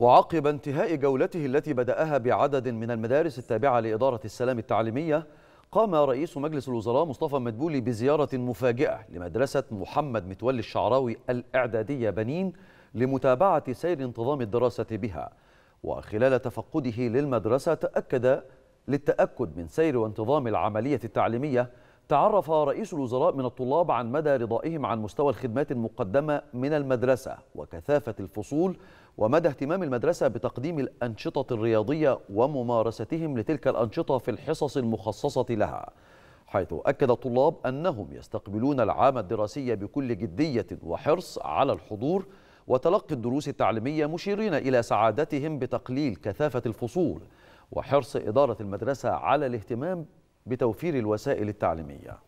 وعقب انتهاء جولته التي بدأها بعدد من المدارس التابعة لإدارة السلام التعليمية قام رئيس مجلس الوزراء مصطفى مدبولي بزيارة مفاجئة لمدرسة محمد متولي الشعراوي الإعدادية بنين لمتابعة سير انتظام الدراسة بها وخلال تفقده للمدرسة تأكد للتأكد من سير وانتظام العملية التعليمية تعرف رئيس الوزراء من الطلاب عن مدى رضائهم عن مستوى الخدمات المقدمة من المدرسة وكثافة الفصول ومدى اهتمام المدرسة بتقديم الأنشطة الرياضية وممارستهم لتلك الأنشطة في الحصص المخصصة لها حيث أكد الطلاب أنهم يستقبلون العام الدراسي بكل جدية وحرص على الحضور وتلقي الدروس التعليمية مشيرين إلى سعادتهم بتقليل كثافة الفصول وحرص إدارة المدرسة على الاهتمام بتوفير الوسائل التعليميه